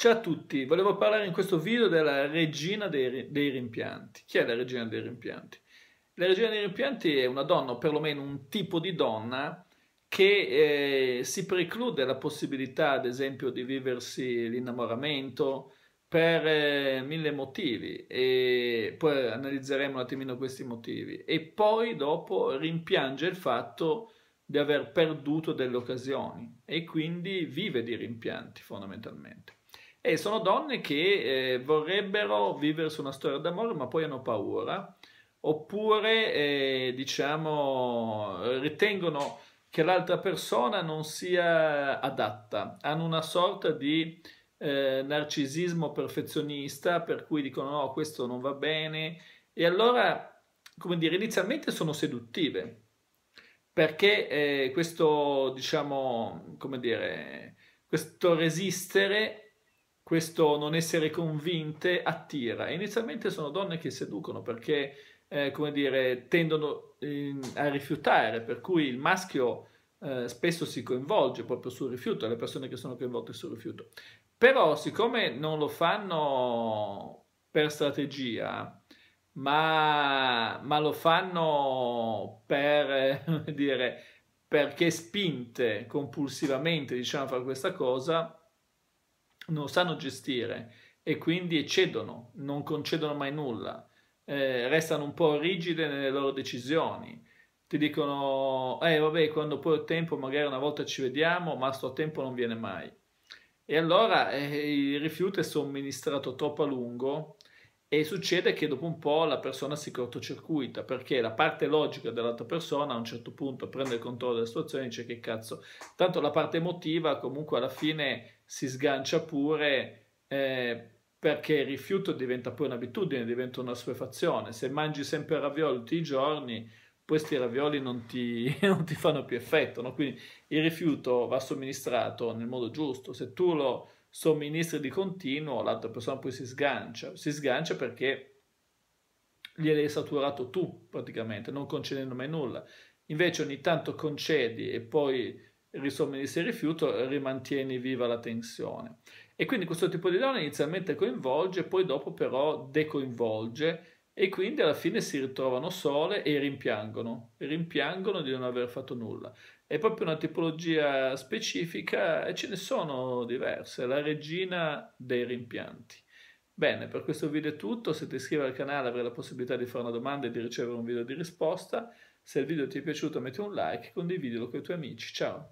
Ciao a tutti, volevo parlare in questo video della regina dei, dei, rimpianti. Chi è la regina dei rimpianti? La regina dei rimpianti è una donna, o perlomeno un tipo di donna, che eh, si preclude la possibilità, ad esempio, di viversi l'innamoramento per eh, mille motivi e poi analizzeremo un attimino questi motivi e poi dopo rimpiange il fatto di aver perduto delle occasioni e quindi vive di rimpianti fondamentalmente. E sono donne che eh, vorrebbero su una storia d'amore ma poi hanno paura, oppure eh, diciamo ritengono che l'altra persona non sia adatta, hanno una sorta di eh, narcisismo perfezionista per cui dicono no, questo non va bene e allora, come dire, inizialmente sono seduttive perché eh, questo, diciamo, come dire, questo resistere questo non essere convinte attira. E inizialmente sono donne che seducono perché, eh, come dire, tendono eh, a rifiutare, per cui il maschio eh, spesso si coinvolge proprio sul rifiuto, le persone che sono coinvolte sul rifiuto. Però siccome non lo fanno per strategia, ma, ma lo fanno per, dire, perché spinte compulsivamente, diciamo, a fare questa cosa, non sanno gestire e quindi eccedono, non concedono mai nulla, eh, restano un po' rigide nelle loro decisioni, ti dicono, eh vabbè, quando poi ho tempo magari una volta ci vediamo, ma sto tempo non viene mai. E allora eh, il rifiuto è somministrato troppo a lungo e succede che dopo un po' la persona si cortocircuita perché la parte logica dell'altra persona a un certo punto prende il controllo della situazione e dice che cazzo, tanto la parte emotiva comunque alla fine si sgancia pure eh, perché il rifiuto diventa poi un'abitudine, diventa una suefazione. Se mangi sempre ravioli tutti i giorni, questi ravioli non ti, non ti fanno più effetto, no? quindi il rifiuto va somministrato nel modo giusto. Se tu lo somministri di continuo, l'altra persona poi si sgancia, si sgancia perché gliel'hai saturato tu praticamente, non concedendo mai nulla. Invece ogni tanto concedi e poi risomministri il rifiuto, rimantieni viva la tensione. E quindi questo tipo di donna inizialmente coinvolge, poi dopo però decoinvolge e quindi alla fine si ritrovano sole e rimpiangono, rimpiangono di non aver fatto nulla è proprio una tipologia specifica e ce ne sono diverse, la regina dei rimpianti. Bene, per questo video è tutto, se ti iscrivi al canale avrai la possibilità di fare una domanda e di ricevere un video di risposta, se il video ti è piaciuto metti un like, e condividilo con i tuoi amici, ciao!